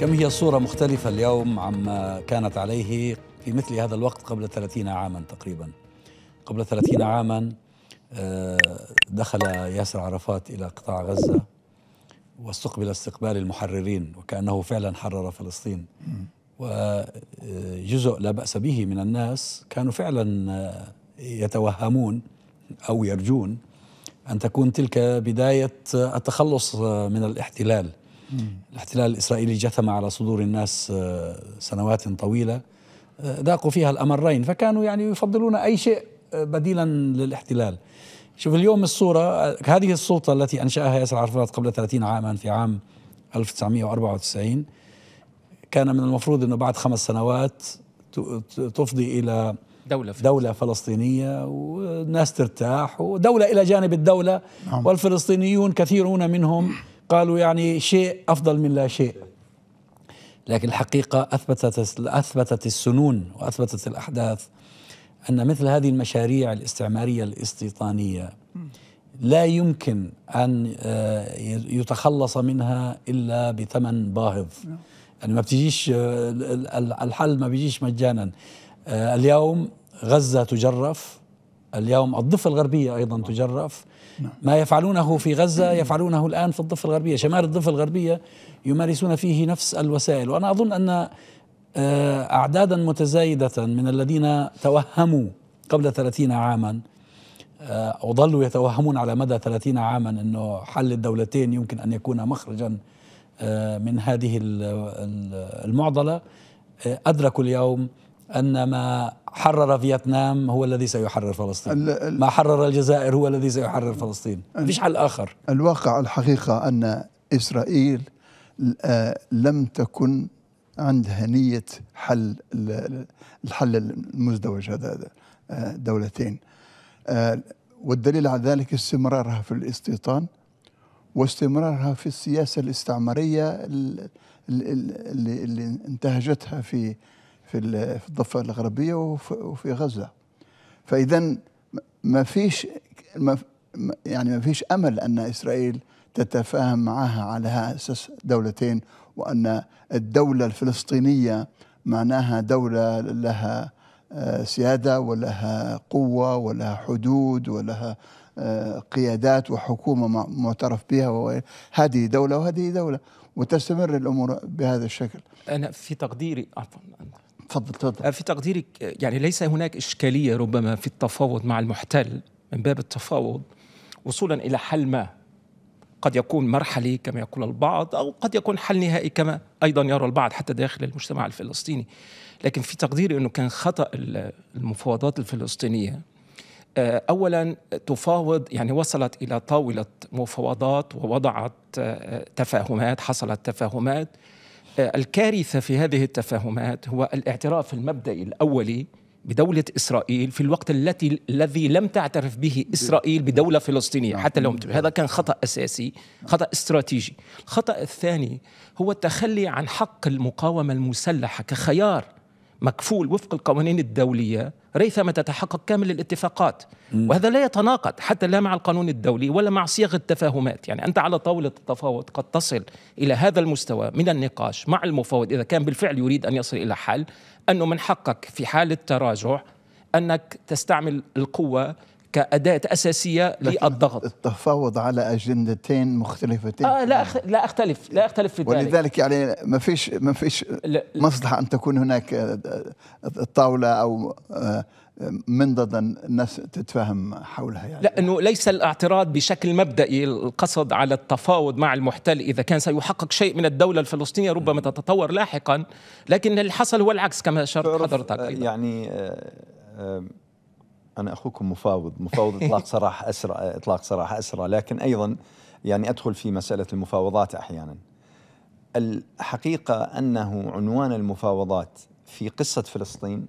كم هي صورة مختلفة اليوم عما كانت عليه في مثل هذا الوقت قبل 30 عاما تقريبا قبل 30 عاما آه، دخل ياسر عرفات إلى قطاع غزة واستقبل استقبال المحررين وكأنه فعلا حرر فلسطين وجزء لا بأس به من الناس كانوا فعلا آه، يتوهمون أو يرجون أن تكون تلك بداية التخلص آه، من الاحتلال الاحتلال الإسرائيلي جثم على صدور الناس آه، سنوات طويلة آه، ذاقوا فيها الأمرين فكانوا يعني يفضلون أي شيء آه، بديلا للاحتلال شوف اليوم الصورة هذه السلطة التي أنشأها ياسر عرفات قبل 30 عاما في عام 1994 كان من المفروض أنه بعد خمس سنوات تفضي إلى دولة فلسطينية. دولة فلسطينية والناس ترتاح ودولة إلى جانب الدولة نعم. والفلسطينيون كثيرون منهم قالوا يعني شيء أفضل من لا شيء لكن الحقيقة أثبتت, أثبتت السنون وأثبتت الأحداث أن مثل هذه المشاريع الاستعمارية الاستيطانية لا يمكن أن آه، يتخلص منها إلا بثمن باهظ نعم. يعني ما بتجيش آه، الحل ما بيجيش مجانا آه، اليوم غزة تجرف اليوم الضفة الغربية أيضا نعم. تجرف ما يفعلونه في غزة يفعلونه الآن في الضفة الغربية شمال الضفة الغربية يمارسون فيه نفس الوسائل وأنا أظن أن آه، أعدادا متزايدة من الذين توهموا قبل 30 عاما أو آه، ظلوا يتوهمون على مدى 30 عاما أنه حل الدولتين يمكن أن يكون مخرجا آه، من هذه المعضلة أدركوا اليوم أن ما حرر فيتنام هو الذي سيحرر فلسطين الـ الـ ما حرر الجزائر هو الذي سيحرر فلسطين فيش حل آخر الواقع الحقيقة أن إسرائيل آه، لم تكن عندها نية حل الحل المزدوج هذا آه، دولتين آه، والدليل على ذلك استمرارها في الاستيطان واستمرارها في السياسة الاستعمارية اللي انتهجتها في في في الضفه الغربيه وفي غزه فاذا ما فيش يعني ما فيش امل ان اسرائيل تتفاهم معها على اساس دولتين وان الدوله الفلسطينيه معناها دوله لها آه، سياده ولها قوه ولها حدود ولها آه، قيادات وحكومه معترف بها هذه دوله وهذه دوله وتستمر الامور بهذا الشكل انا في تقديري عفوا تفضل تفضل آه، في تقديرك يعني ليس هناك إشكالية ربما في التفاوض مع المحتل من باب التفاوض وصولا إلى حل ما قد يكون مرحلي كما يقول البعض أو قد يكون حل نهائي كما أيضا يرى البعض حتى داخل المجتمع الفلسطيني لكن في تقديري أنه كان خطأ المفاوضات الفلسطينية آه، اولا تفاوض يعني وصلت الى طاوله مفاوضات ووضعت آه، تفاهمات حصلت تفاهمات الكارثه في هذه التفاهمات هو الاعتراف المبدئي الاولي بدولة إسرائيل في الوقت التي الذي لم تعترف به إسرائيل بدولة فلسطينية نعم. حتى لو هذا كان خطأ أساسي خطأ استراتيجي الخطأ الثاني هو التخلي عن حق المقاومة المسلحة كخيار مكفول وفق القوانين الدولية ريثما تتحقق كامل الاتفاقات وهذا لا يتناقض حتى لا مع القانون الدولي ولا مع صيغ التفاهمات يعني أنت على طاولة التفاوض قد تصل إلى هذا المستوى من النقاش مع المفاوض إذا كان بالفعل يريد أن يصل إلى حل أنه من حقك في حال التراجع أنك تستعمل القوة كأداة أساسية للضغط التفاوض على أجندتين مختلفتين آه لا أخ... لا أختلف لا أختلف في ذلك ولذلك يعني ما فيش ما فيش مصلحة أن تكون هناك آه، طاولة أو آه، منضدا الناس تتفاهم حولها يعني. لا انه ليس الاعتراض بشكل مبدئي القصد على التفاوض مع المحتل اذا كان سيحقق شيء من الدوله الفلسطينيه ربما تتطور لاحقا لكن اللي حصل هو العكس كما اشرت حضرتك أيضا. يعني آه، انا اخوكم مفاوض مفاوض اطلاق سراح اسرى اطلاق سراح اسرى لكن ايضا يعني ادخل في مساله المفاوضات احيانا الحقيقه انه عنوان المفاوضات في قصه فلسطين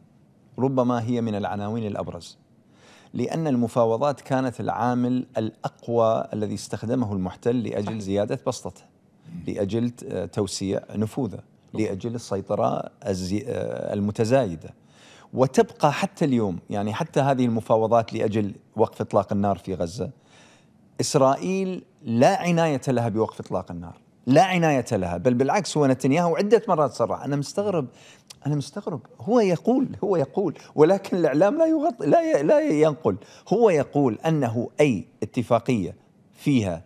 ربما هي من العناوين الابرز لأن المفاوضات كانت العامل الأقوى الذي استخدمه المحتل لأجل زيادة بسطته لأجل آه، توسيع نفوذه لأجل السيطرة آه، المتزايدة وتبقى حتى اليوم يعني حتى هذه المفاوضات لاجل وقف اطلاق النار في غزه اسرائيل لا عنايه لها بوقف اطلاق النار لا عنايه لها بل بالعكس هو نتنياهو عده مرات صرح انا مستغرب انا مستغرب هو يقول هو يقول ولكن الاعلام لا يغطي لا لا ينقل هو يقول انه اي اتفاقيه فيها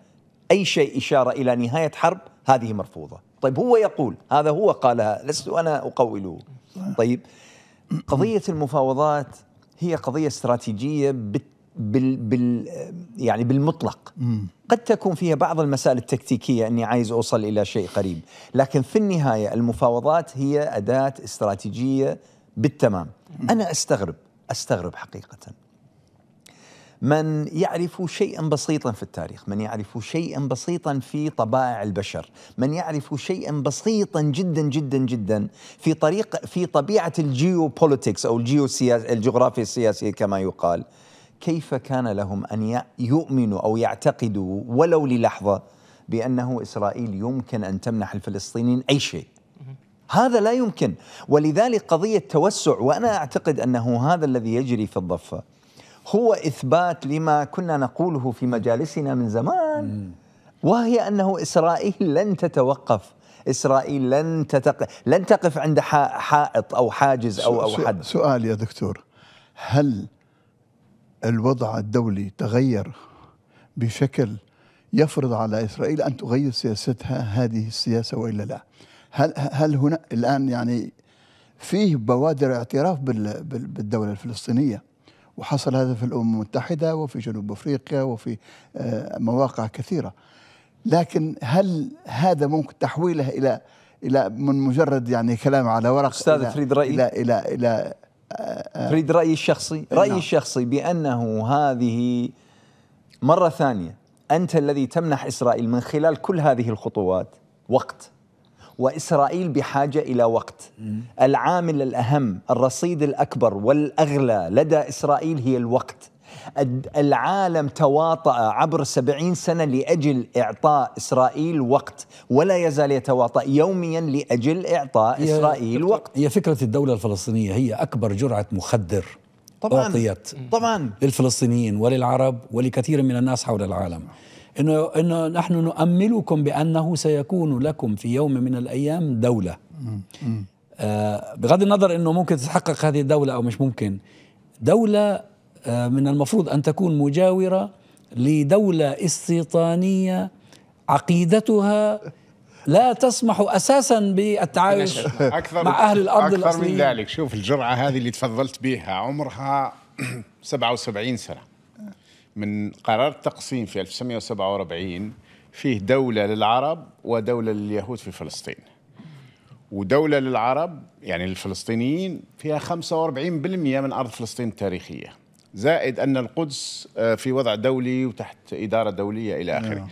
اي شيء اشاره الى نهايه حرب هذه مرفوضه طيب هو يقول هذا هو قالها لست انا اقوله طيب قضيه المفاوضات هي قضيه استراتيجيه بال بال يعني بالمطلق قد تكون فيها بعض المسائل التكتيكيه اني عايز اوصل الى شيء قريب لكن في النهايه المفاوضات هي اداه استراتيجيه بالتمام انا استغرب استغرب حقيقه من يعرف شيئا بسيطا في التاريخ من يعرف شيئا بسيطا في طبائع البشر من يعرف شيئا بسيطا جدا جدا جدا في طريق في طبيعة الجيوبوليتكس أو الجيوسياس الجغرافيا السياسية كما يقال كيف كان لهم أن يؤمنوا أو يعتقدوا ولو للحظة بأنه إسرائيل يمكن أن تمنح الفلسطينيين أي شيء هذا لا يمكن ولذلك قضية توسع وأنا أعتقد أنه هذا الذي يجري في الضفة هو إثبات لما كنا نقوله في مجالسنا من زمان وهي أنه إسرائيل لن تتوقف إسرائيل لن تتق... لن تقف عند حائط أو حاجز أو أو حد سؤال يا دكتور هل الوضع الدولي تغير بشكل يفرض على إسرائيل أن تغير سياستها هذه السياسة وإلا لا هل, هل هنا الآن يعني فيه بوادر اعتراف بالدولة الفلسطينية وحصل هذا في الأمم المتحدة وفي جنوب أفريقيا وفي آه، مواقع كثيرة لكن هل هذا ممكن تحويله إلى إلى من مجرد يعني كلام على ورق أستاذ فريد رأيي إلى إلى إلى, آه، آه، فريد رأيي الشخصي نعم. رأيي الشخصي بأنه هذه مرة ثانية أنت الذي تمنح إسرائيل من خلال كل هذه الخطوات وقت وإسرائيل بحاجة إلى وقت العامل الأهم الرصيد الأكبر والأغلى لدى إسرائيل هي الوقت العالم تواطأ عبر سبعين سنة لأجل إعطاء إسرائيل وقت ولا يزال يتواطأ يوميا لأجل إعطاء هي إسرائيل وقت هي فكرة الدولة الفلسطينية هي أكبر جرعة مخدر طبعا أعطيت طبعا للفلسطينيين وللعرب ولكثير من الناس حول العالم انه انه نحن نؤملكم بانه سيكون لكم في يوم من الايام دوله آه بغض النظر انه ممكن تتحقق هذه الدوله او مش ممكن دوله آه من المفروض ان تكون مجاوره لدوله استيطانيه عقيدتها لا تسمح اساسا بالتعايش أكثر مع اهل الارض اكثر الاصليين. من ذلك شوف الجرعه هذه اللي تفضلت بها عمرها 77 سنه من قرار التقسيم في 1947 فيه دولة للعرب ودولة لليهود في فلسطين ودولة للعرب يعني الفلسطينيين فيها 45% من أرض فلسطين التاريخية زائد أن القدس آه، في وضع دولي وتحت إدارة دولية إلى نعم. آخره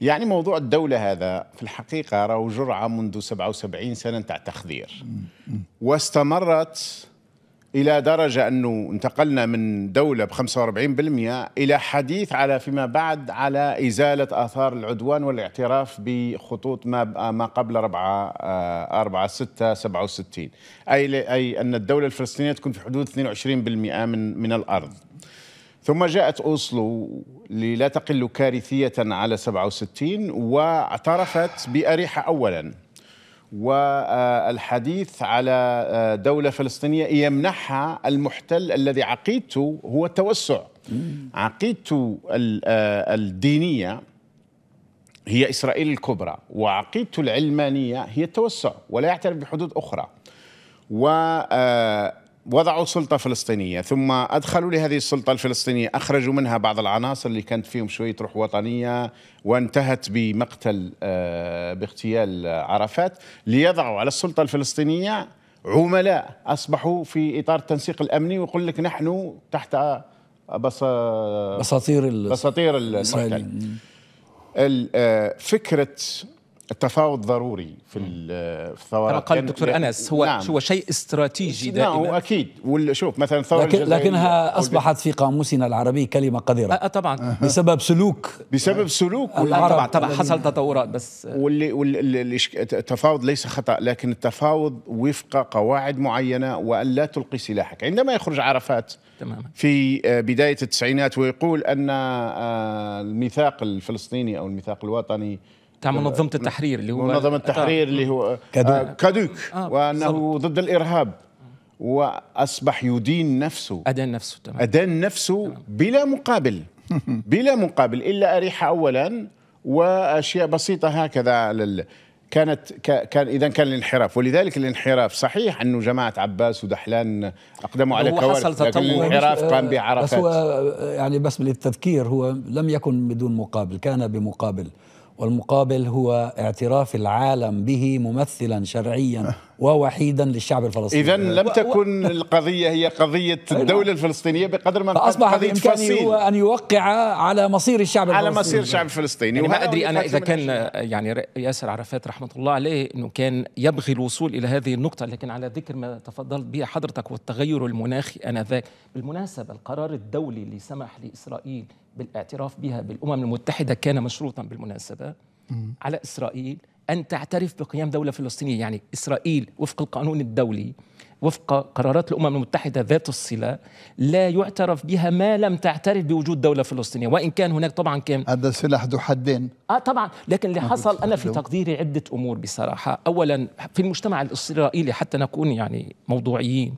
يعني موضوع الدولة هذا في الحقيقة راهو جرعة منذ 77 سنة تاع تخدير واستمرت الى درجه انه انتقلنا من دوله ب 45% الى حديث على فيما بعد على ازاله اثار العدوان والاعتراف بخطوط ما ما قبل 4 4 6 67 اي اي ان الدوله الفلسطينيه تكون في حدود 22% من من الارض ثم جاءت أوسلو لا تقل كارثية على 67 واعترفت بأريحة أولا والحديث على آه، دولة فلسطينية يمنحها المحتل الذي عقيدته هو التوسع عقيدته آه، الدينية هي إسرائيل الكبرى وعقيدته العلمانية هي التوسع ولا يعترف بحدود أخرى وضعوا سلطة فلسطينية ثم أدخلوا لهذه السلطة الفلسطينية أخرجوا منها بعض العناصر اللي كانت فيهم شوية روح وطنية وانتهت بمقتل آه، باغتيال عرفات ليضعوا على السلطة الفلسطينية عملاء أصبحوا في إطار التنسيق الأمني ويقول لك نحن تحت بس... بساطير بساطير المحتل آه، فكرة التفاوض ضروري في الثورات كما قال الدكتور انس هو نعم. هو شيء استراتيجي نعم، دائما نعم اكيد شوف مثلا ثورة لكن لكنها اصبحت في قاموسنا العربي كلمه قذره أه, آه، طبعا بسبب سلوك بسبب سلوك العرب طبعا طبعا حصل تطورات بس واللي, واللي التفاوض ليس خطا لكن التفاوض وفق قواعد معينه وان لا تلقي سلاحك عندما يخرج عرفات تماما في آه، بدايه التسعينات ويقول ان آه، الميثاق الفلسطيني او الميثاق الوطني تاع منظمه التحرير اللي هو منظمه التحرير اللي هو كادوك, آه، كادوك آه وانه صبت. ضد الارهاب واصبح يدين نفسه ادان نفسه تمام ادان نفسه بلا مقابل بلا مقابل الا اريحه اولا واشياء بسيطه هكذا لل كانت كان اذا كان الانحراف ولذلك الانحراف صحيح انه جماعه عباس ودحلان اقدموا على كوارث لكن الانحراف آه، قام بعرفات بس هو آه، يعني بس للتذكير هو لم يكن بدون مقابل كان بمقابل والمقابل هو اعتراف العالم به ممثلا شرعيا أه. ووحيدا للشعب الفلسطيني اذا لم تكن القضيه هي قضيه الدوله الفلسطينيه بقدر ما اصبح بامكانه هو ان يوقع على مصير الشعب الفلسطيني على مصير الشعب الفلسطيني يعني ما ادري انا اذا كان يعني ياسر عرفات رحمه الله عليه انه كان يبغي الوصول الى هذه النقطه لكن على ذكر ما تفضلت به حضرتك والتغير المناخي انذاك بالمناسبه القرار الدولي اللي سمح لاسرائيل بالاعتراف بها بالامم المتحده كان مشروطا بالمناسبه على اسرائيل ان تعترف بقيام دوله فلسطينيه يعني اسرائيل وفق القانون الدولي وفق قرارات الامم المتحده ذات الصله لا يعترف بها ما لم تعترف بوجود دوله فلسطينيه وان كان هناك طبعا كان هذا سلاح ذو حدين اه طبعا لكن اللي حصل انا في تقديري عده امور بصراحه اولا في المجتمع الاسرائيلي حتى نكون يعني موضوعيين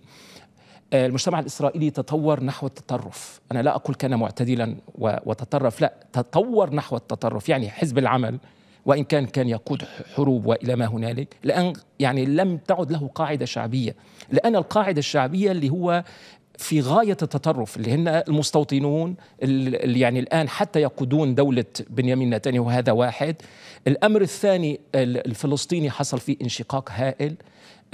آه، المجتمع الإسرائيلي تطور نحو التطرف أنا لا أقول كان معتدلا وتطرف لا تطور نحو التطرف يعني حزب العمل وإن كان كان يقود حروب وإلى ما هنالك لأن يعني لم تعد له قاعدة شعبية لأن القاعدة الشعبية اللي هو في غاية التطرف اللي هن المستوطنون اللي يعني الآن حتى يقودون دولة بنيامين نتنياهو هذا واحد الأمر الثاني الفلسطيني حصل فيه انشقاق هائل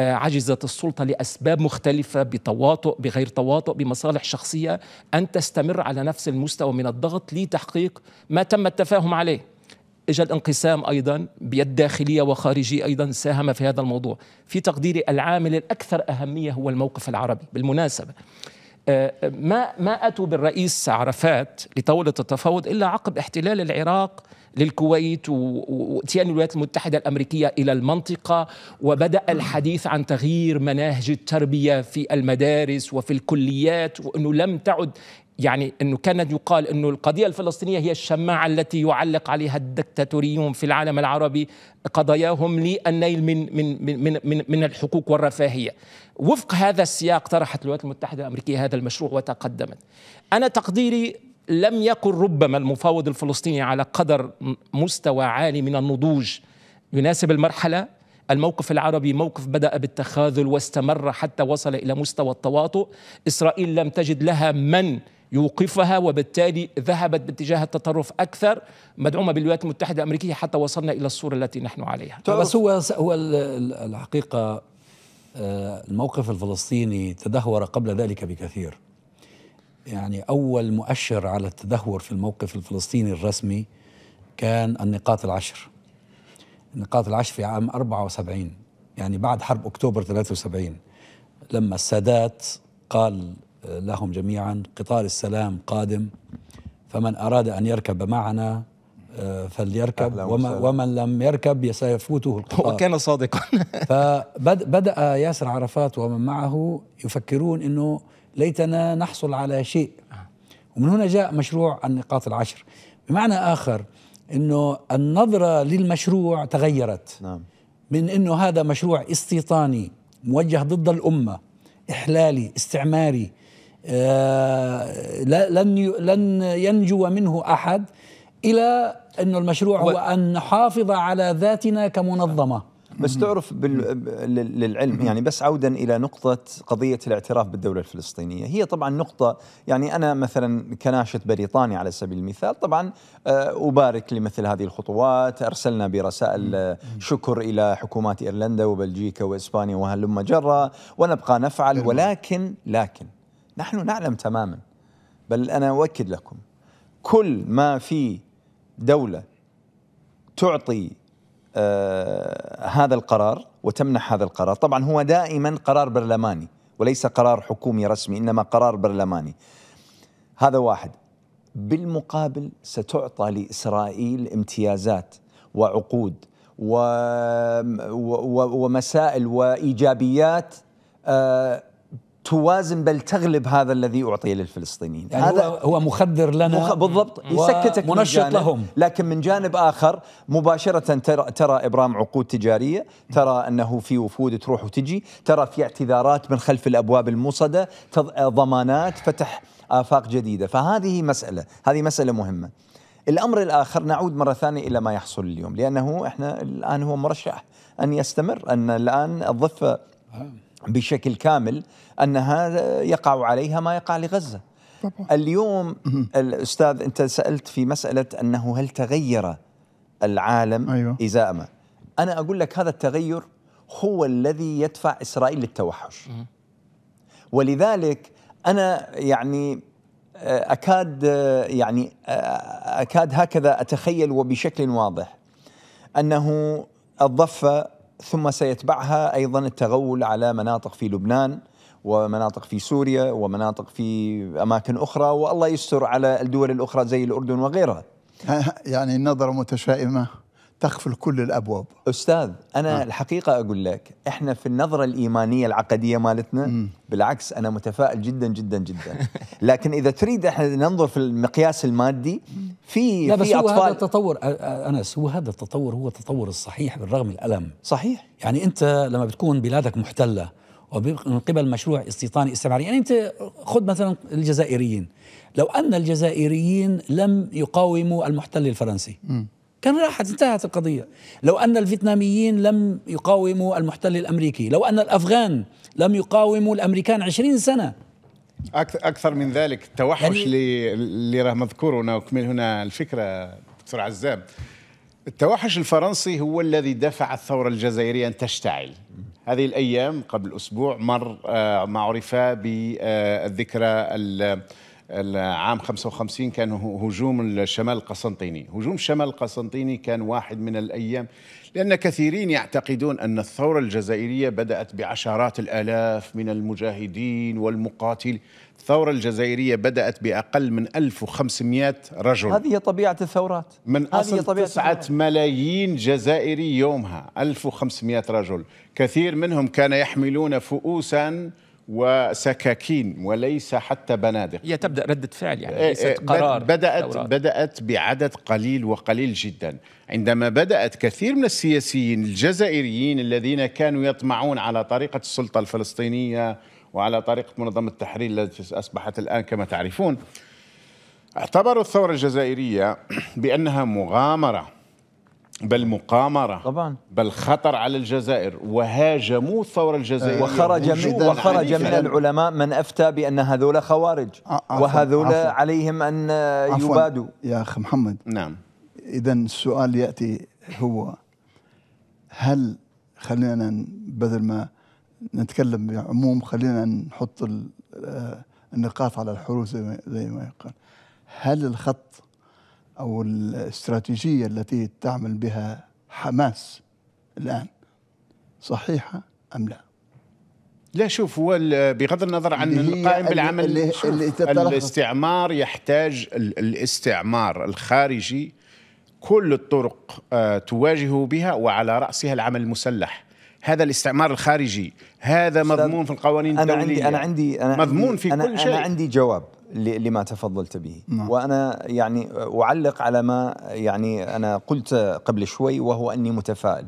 آه، عجزت السلطه لاسباب مختلفه بتواطؤ بغير تواطؤ بمصالح شخصيه ان تستمر على نفس المستوى من الضغط لتحقيق ما تم التفاهم عليه اجى الانقسام ايضا بيد داخليه وخارجيه ايضا ساهم في هذا الموضوع في تقديري العامل الاكثر اهميه هو الموقف العربي بالمناسبه ما ما اتوا بالرئيس عرفات لطاوله التفاوض الا عقب احتلال العراق للكويت واتيان الولايات المتحده الامريكيه الى المنطقه وبدا الحديث عن تغيير مناهج التربيه في المدارس وفي الكليات وانه لم تعد يعني انه كان يقال انه القضيه الفلسطينيه هي الشماعه التي يعلق عليها الدكتاتوريون في العالم العربي قضاياهم للنيل من من من من, من الحقوق والرفاهيه. وفق هذا السياق طرحت الولايات المتحده الامريكيه هذا المشروع وتقدمت. انا تقديري لم يكن ربما المفاوض الفلسطيني على قدر مستوى عالي من النضوج يناسب المرحله الموقف العربي موقف بدا بالتخاذل واستمر حتى وصل الى مستوى التواطؤ، اسرائيل لم تجد لها من يوقفها وبالتالي ذهبت باتجاه التطرف اكثر مدعومه بالولايات المتحده الامريكيه حتى وصلنا الى الصوره التي نحن عليها. طيب، بس هو طيب. هو الحقيقه آه، الموقف الفلسطيني تدهور قبل ذلك بكثير. يعني اول مؤشر على التدهور في الموقف الفلسطيني الرسمي كان النقاط العشر. النقاط العشر في عام 74 يعني بعد حرب اكتوبر 73 لما السادات قال لهم جميعا قطار السلام قادم فمن أراد أن يركب معنا آه، فليركب وما ومن لم يركب سيفوته القطار وكان صادقا فبدأ ياسر عرفات ومن معه يفكرون أنه ليتنا نحصل على شيء ومن هنا جاء مشروع النقاط العشر بمعنى آخر أنه النظرة للمشروع تغيرت نعم. من أنه هذا مشروع استيطاني موجه ضد الأمة إحلالي استعماري آه، لن لن ينجو منه أحد إلى أن المشروع هو أن نحافظ على ذاتنا كمنظمة بس تعرف للعلم يعني بس عودا الى نقطه قضيه الاعتراف بالدوله الفلسطينيه هي طبعا نقطه يعني انا مثلا كناشط بريطاني على سبيل المثال طبعا آه، ابارك لمثل هذه الخطوات ارسلنا برسائل آه، شكر الى حكومات ايرلندا وبلجيكا واسبانيا وهلم جرى ونبقى نفعل ولكن لكن نحن نعلم تماما بل أنا أؤكد لكم كل ما في دولة تعطي آه هذا القرار وتمنح هذا القرار طبعا هو دائما قرار برلماني وليس قرار حكومي رسمي إنما قرار برلماني هذا واحد بالمقابل ستعطى لإسرائيل امتيازات وعقود ومسائل وإيجابيات آه توازن بل تغلب هذا الذي اعطي للفلسطينيين يعني هذا هو مخدر لنا مخ... بالضبط يسكتك منشط جانب لهم لكن من جانب اخر مباشره ترى ترى ابرام عقود تجاريه ترى انه في وفود تروح وتجي ترى في اعتذارات من خلف الابواب الموصده ضمانات فتح افاق جديده فهذه مساله هذه مساله مهمه الامر الاخر نعود مره ثانيه الى ما يحصل اليوم لانه احنا الان هو مرشح ان يستمر ان الان الضفه بشكل كامل انها يقع عليها ما يقع لغزه اليوم الاستاذ انت سالت في مساله انه هل تغير العالم أيوة. ازاء ما انا اقول لك هذا التغير هو الذي يدفع اسرائيل للتوحش ولذلك انا يعني آه، اكاد آه، يعني آه، اكاد هكذا اتخيل وبشكل واضح انه الضفه ثم سيتبعها ايضا التغول على مناطق في لبنان ومناطق في سوريا ومناطق في اماكن اخرى والله يستر على الدول الاخرى زي الاردن وغيرها يعني النظره متشائمه تقفل كل الابواب استاذ انا آه. الحقيقه اقول لك احنا في النظره الايمانيه العقديه مالتنا مم. بالعكس انا متفائل جدا جدا جدا لكن اذا تريد احنا ننظر في المقياس المادي في لا بس في هو أطفال هذا التطور انس هو هذا التطور هو التطور الصحيح بالرغم الالم صحيح يعني انت لما بتكون بلادك محتله ومن قبل مشروع استيطاني استعماري يعني انت خذ مثلا الجزائريين لو ان الجزائريين لم يقاوموا المحتل الفرنسي مم. كان راحت انتهت القضية لو أن الفيتناميين لم يقاوموا المحتل الأمريكي لو أن الأفغان لم يقاوموا الأمريكان عشرين سنة أكثر من ذلك التوحش يعني اللي راه مذكور هنا وكمل هنا الفكرة دكتور عزام التوحش الفرنسي هو الذي دفع الثورة الجزائرية أن تشتعل هذه الأيام قبل أسبوع مر آه، ما عرف بالذكرى العام 55 كان هجوم الشمال القسنطيني هجوم الشمال القسنطيني كان واحد من الأيام لأن كثيرين يعتقدون أن الثورة الجزائرية بدأت بعشرات الآلاف من المجاهدين والمقاتل الثورة الجزائرية بدأت بأقل من 1500 رجل هذه طبيعة الثورات من أصل طبيعة 9 ملايين جزائري يومها 1500 رجل كثير منهم كان يحملون فؤوساً وسكاكين وليس حتى بنادق هي تبدا رده فعل يعني إيه، ليست إيه، قرار بدات دورات. بدات بعدد قليل وقليل جدا عندما بدات كثير من السياسيين الجزائريين الذين كانوا يطمعون على طريقه السلطه الفلسطينيه وعلى طريقه منظمه التحرير التي اصبحت الان كما تعرفون اعتبروا الثوره الجزائريه بانها مغامره بل مقامرة طبعا بل خطر على الجزائر وهاجموا الثورة الجزائرية وخرج من وخرج من العلماء من أفتى بأن هذول خوارج آه، آه، آه، وهذول عليهم أن يبادوا يا أخ محمد نعم إذا السؤال يأتي هو هل خلينا بدل ما نتكلم بعموم خلينا نحط النقاط على الحروف زي ما يقال هل الخط أو الاستراتيجية التي تعمل بها حماس الآن صحيحة أم لا؟ لا شوف هو بغض النظر عن القائم بالعمل اللي اللي الاستعمار يحتاج الاستعمار الخارجي كل الطرق آه، تواجه بها وعلى رأسها العمل المسلح هذا الاستعمار الخارجي هذا مضمون في القوانين الدولية أنا عندي أنا عندي أنا مضمون في أنا كل شيء أنا عندي جواب لما تفضلت به نعم. وأنا يعني أعلق على ما يعني أنا قلت قبل شوي وهو أني متفائل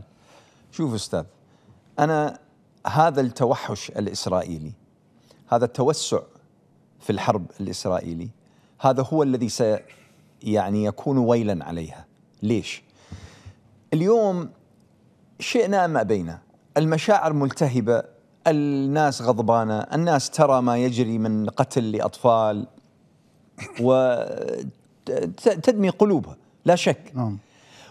شوف أستاذ أنا هذا التوحش الإسرائيلي هذا التوسع في الحرب الإسرائيلي هذا هو الذي س يعني يكون ويلا عليها ليش؟ اليوم شئنا ما أبينا المشاعر ملتهبه الناس غضبانه الناس ترى ما يجري من قتل لاطفال وتدمي قلوبها لا شك نعم.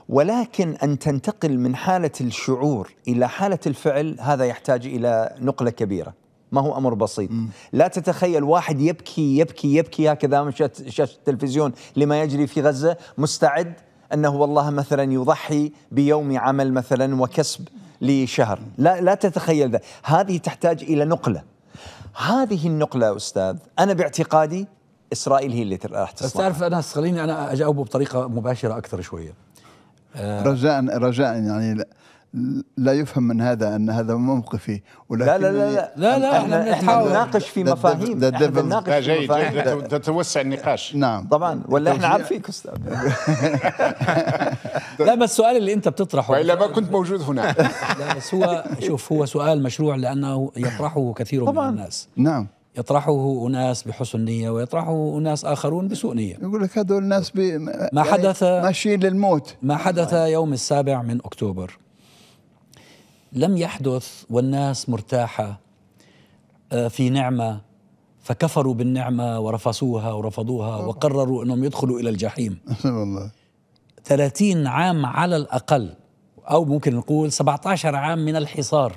ولكن ان تنتقل من حاله الشعور الى حاله الفعل هذا يحتاج الى نقله كبيره ما هو امر بسيط لا تتخيل واحد يبكي يبكي يبكي هكذا شاشه التلفزيون لما يجري في غزه مستعد أنه والله مثلا يضحي بيوم عمل مثلا وكسب لشهر لا, لا تتخيل ذلك هذه تحتاج إلى نقلة هذه النقلة أستاذ أنا باعتقادي إسرائيل هي اللي راح تصنع تعرف انا خليني أنا أجاوبه بطريقة مباشرة أكثر شوية آه، رجاء رجاء يعني لا يفهم من هذا ان هذا موقفي ولكن لا لا لا لا, لا احنا احنا نناقش في مفاهيم احنا نناقش في مفاهيم تتوسع النقاش نعم طبعا ولا طيب. احنا عارفينك استاذ لا بس السؤال اللي انت بتطرحه والا ما كنت موجود هنا لا بس هو شوف هو سؤال مشروع لانه يطرحه كثير طبعاً. من الناس نعم يطرحه اناس بحسن نيه ويطرحه اناس اخرون بسوء نيه يقول لك هذول الناس ما يعني حدث ماشيين للموت ما حدث يوم السابع من اكتوبر لم يحدث والناس مرتاحه آه، في نعمه فكفروا بالنعمه ورفسوها ورفضوها وقرروا انهم يدخلوا الى الجحيم والله 30 عام على الاقل او ممكن نقول 17 عام من الحصار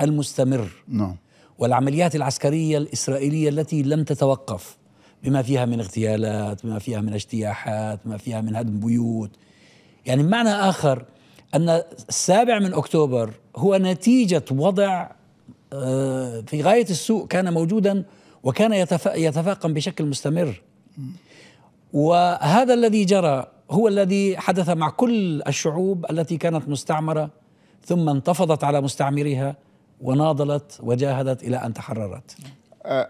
المستمر نعم والعمليات العسكريه الاسرائيليه التي لم تتوقف بما فيها من اغتيالات بما فيها من اجتياحات بما فيها من هدم بيوت يعني بمعنى اخر ان السابع من اكتوبر هو نتيجة وضع آه، في غاية السوء كان موجودا وكان يتفاقم بشكل مستمر وهذا الذي جرى هو الذي حدث مع كل الشعوب التي كانت مستعمرة ثم انتفضت على مستعمرها وناضلت وجاهدت إلى أن تحررت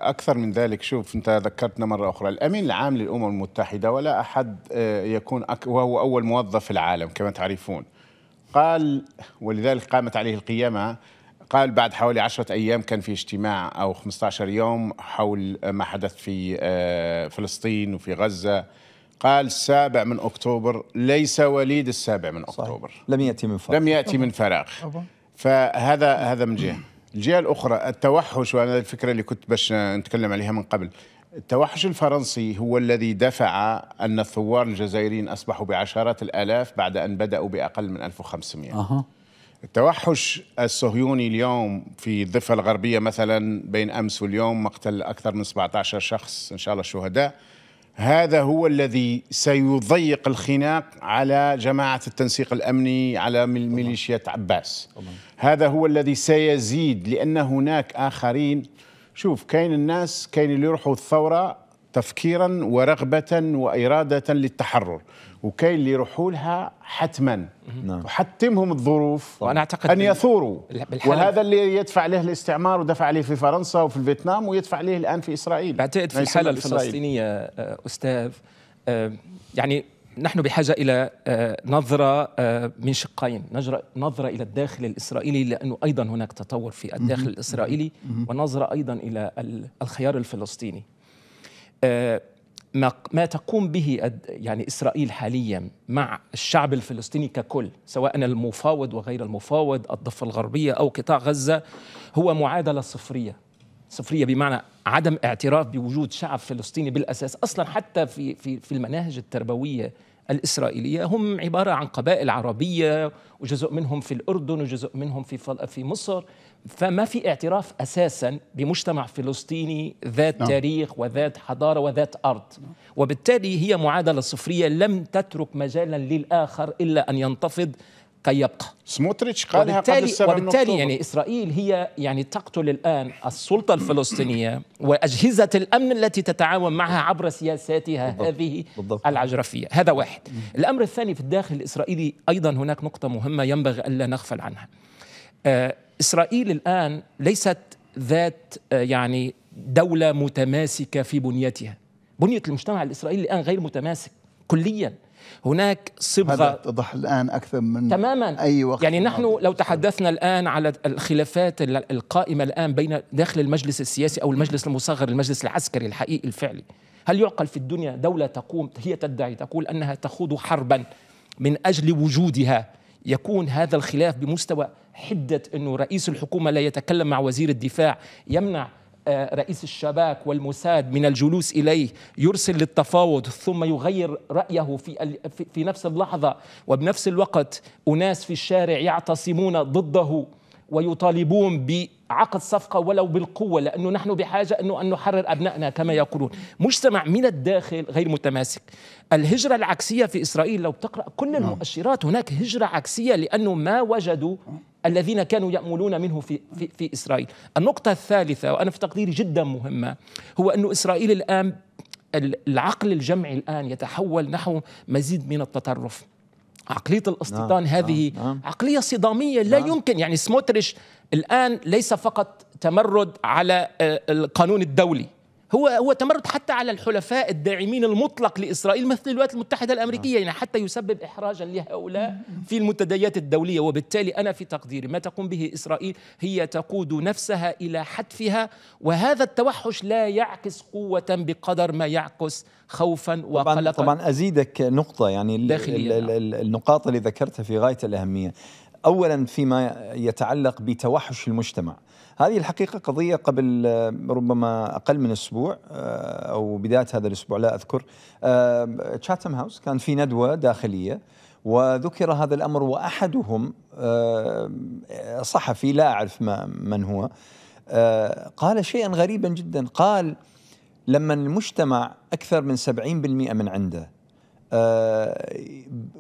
أكثر من ذلك شوف أنت ذكرتنا مرة أخرى الأمين العام للأمم المتحدة ولا أحد آه، يكون وهو أول موظف في العالم كما تعرفون قال ولذلك قامت عليه القيامة قال بعد حوالي عشرة أيام كان في اجتماع أو 15 يوم حول ما حدث في آه، فلسطين وفي غزة قال السابع من أكتوبر ليس وليد السابع من أكتوبر صحيح. لم يأتي من فراغ لم يأتي من فراغ فهذا هذا من جهة الجهة الأخرى التوحش وأنا الفكرة اللي كنت باش نتكلم عليها من قبل التوحش الفرنسي هو الذي دفع أن الثوار الجزائريين أصبحوا بعشرات الآلاف بعد أن بدأوا بأقل من 1500 أه. التوحش الصهيوني اليوم في الضفة الغربية مثلا بين أمس واليوم مقتل أكثر من 17 شخص إن شاء الله شهداء هذا هو الذي سيضيق الخناق على جماعة التنسيق الأمني على ميليشيات عباس هذا هو الذي سيزيد لأن هناك آخرين شوف كاين الناس كاين اللي يروحوا الثوره تفكيرا ورغبه واراده للتحرر وكاين اللي يروحوا لها حتما نعم. تحتمهم الظروف وانا اعتقد ان يثوروا وهذا اللي يدفع عليه الاستعمار ودفع عليه في فرنسا وفي الفيتنام ويدفع عليه الان في اسرائيل بعتقد في الحاله الفلسطينيه آه، استاذ آه، يعني نحن بحاجة إلى آه، نظرة آه، من شقين نظرة إلى الداخل الإسرائيلي لأنه أيضا هناك تطور في الداخل الإسرائيلي ونظرة أيضا إلى الخيار الفلسطيني آه، ما تقوم به يعني إسرائيل حاليا مع الشعب الفلسطيني ككل سواء المفاوض وغير المفاوض الضفة الغربية أو قطاع غزة هو معادلة صفرية صفريه بمعنى عدم اعتراف بوجود شعب فلسطيني بالاساس اصلا حتى في في في المناهج التربويه الاسرائيليه هم عباره عن قبائل عربيه وجزء منهم في الاردن وجزء منهم في في مصر فما في اعتراف اساسا بمجتمع فلسطيني ذات نعم. تاريخ وذات حضاره وذات ارض نعم. وبالتالي هي معادله صفريه لم تترك مجالا للاخر الا ان ينتفض كي يبقى سموتريتش قالها وبالتالي, قبل وبالتالي يعني إسرائيل هي يعني تقتل الآن السلطة الفلسطينية وأجهزة الأمن التي تتعاون معها عبر سياساتها بالضبط. هذه بالضبط. العجرفية هذا واحد الأمر الثاني في الداخل الإسرائيلي أيضا هناك نقطة مهمة ينبغي ألا نغفل عنها آه، إسرائيل الآن ليست ذات آه، يعني دولة متماسكة في بنيتها بنية المجتمع الإسرائيلي الآن غير متماسك كلياً هناك صبغه هذا اتضح الان اكثر من تماما اي وقت يعني نحن الماضي. لو تحدثنا الان على الخلافات القائمه الان بين داخل المجلس السياسي او المجلس المصغر المجلس العسكري الحقيقي الفعلي هل يعقل في الدنيا دوله تقوم هي تدعي تقول انها تخوض حربا من اجل وجودها يكون هذا الخلاف بمستوى حده انه رئيس الحكومه لا يتكلم مع وزير الدفاع يمنع رئيس الشباك والموساد من الجلوس اليه يرسل للتفاوض ثم يغير رايه في في نفس اللحظه وبنفس الوقت اناس في الشارع يعتصمون ضده ويطالبون بعقد صفقة ولو بالقوة لأنه نحن بحاجة أنه أن نحرر أبنائنا كما يقولون مجتمع من الداخل غير متماسك الهجرة العكسية في إسرائيل لو تقرأ كل نعم. المؤشرات هناك هجرة عكسية لأنه ما وجدوا الذين كانوا يأملون منه في, في, في إسرائيل النقطة الثالثة وأنا في تقديري جدا مهمة هو أن إسرائيل الآن العقل الجمعي الآن يتحول نحو مزيد من التطرف عقلية الاستيطان نعم هذه نعم نعم عقلية صدامية لا نعم يمكن يعني سموتريش الآن ليس فقط تمرد على آه، القانون الدولي هو هو تمرد حتى على الحلفاء الداعمين المطلق لاسرائيل مثل الولايات المتحده الامريكيه نعم. يعني حتى يسبب احراجا لهؤلاء في المنتديات الدوليه وبالتالي انا في تقديري ما تقوم به اسرائيل هي تقود نفسها الى حتفها وهذا التوحش لا يعكس قوه بقدر ما يعكس خوفا وقلقا طبعا, طبعا ازيدك نقطه يعني داخلية نعم. النقاط اللي ذكرتها في غايه الاهميه اولا فيما يتعلق بتوحش المجتمع هذه الحقيقه قضيه قبل آه، ربما اقل من اسبوع آه، او بدايه هذا الاسبوع لا اذكر تشاتم آه، هاوس كان في ندوه داخليه وذكر هذا الامر واحدهم صحفي لا اعرف من هو قال شيئا غريبا جدا قال لما المجتمع اكثر من 70% من عنده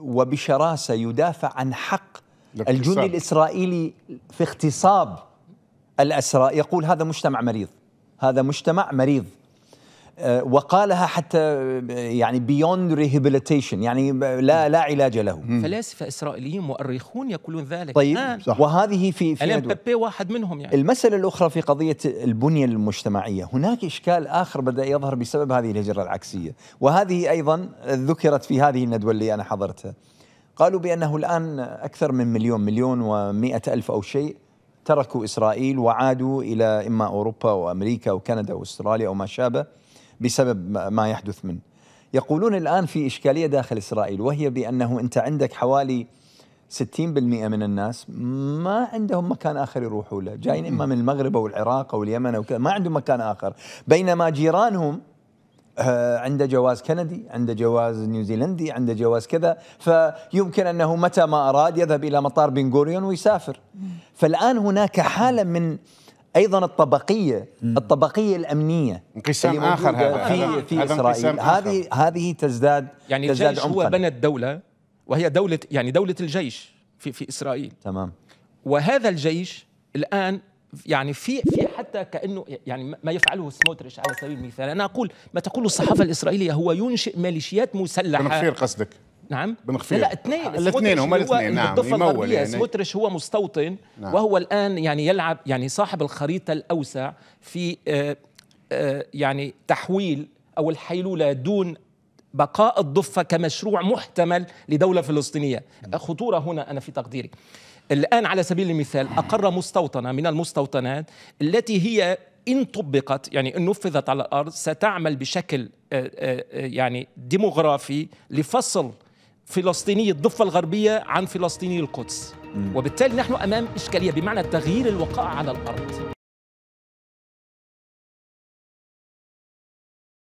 وبشراسه يدافع عن حق الجندي الإسرائيلي في اغتصاب الأسرى يقول هذا مجتمع مريض هذا مجتمع مريض آه، وقالها حتى آه، يعني بيوند ريهابيليتيشن يعني لا لا علاج له فلاسفه اسرائيليين مؤرخون يقولون ذلك طيب آه. صح. وهذه في في الان بيبي واحد منهم يعني المساله الاخرى في قضيه البنيه المجتمعيه هناك اشكال اخر بدا يظهر بسبب هذه الهجره العكسيه وهذه ايضا ذكرت في هذه الندوه اللي انا حضرتها قالوا بأنه الآن أكثر من مليون مليون ومئة ألف أو شيء تركوا إسرائيل وعادوا إلى إما أوروبا وأمريكا وكندا وأستراليا أو ما شابه بسبب ما يحدث منه يقولون الآن في إشكالية داخل إسرائيل وهي بأنه أنت عندك حوالي 60% من الناس ما عندهم مكان اخر يروحوا له، جايين اما من المغرب او العراق او اليمن او كذا، ما عندهم مكان اخر، بينما جيرانهم آه، عنده جواز كندي عنده جواز نيوزيلندي عنده جواز كذا فيمكن أنه متى ما أراد يذهب إلى مطار بنغوريون ويسافر فالآن هناك حالة من ايضا الطبقيه الطبقيه الامنيه انقسام اخر هذا في في هذا اسرائيل هذه هذه تزداد يعني تزداد الجيش عمقاً. هو بنى الدوله وهي دوله يعني دوله الجيش في في اسرائيل تمام وهذا الجيش الان يعني في في حتى كانه يعني ما يفعله سموتريش على سبيل المثال انا اقول ما تقول الصحافه الاسرائيليه هو ينشئ ميليشيات مسلحه بنخفير قصدك نعم بن لا, لا اثنين الاثنين هما الاثنين نعم الغربيه يعني سموتريش هو مستوطن نعم. وهو الان يعني يلعب يعني صاحب الخريطه الاوسع في آآ آه، آآ آه، يعني تحويل او الحيلوله دون بقاء الضفه كمشروع محتمل لدوله فلسطينيه نعم. خطوره هنا انا في تقديري الآن على سبيل المثال أقر مستوطنة من المستوطنات التي هي إن طبقت يعني إن نفذت على الأرض ستعمل بشكل آه، آه، آه، يعني ديموغرافي لفصل فلسطيني الضفة الغربية عن فلسطيني القدس وبالتالي نحن أمام إشكالية بمعنى تغيير الوقائع على الأرض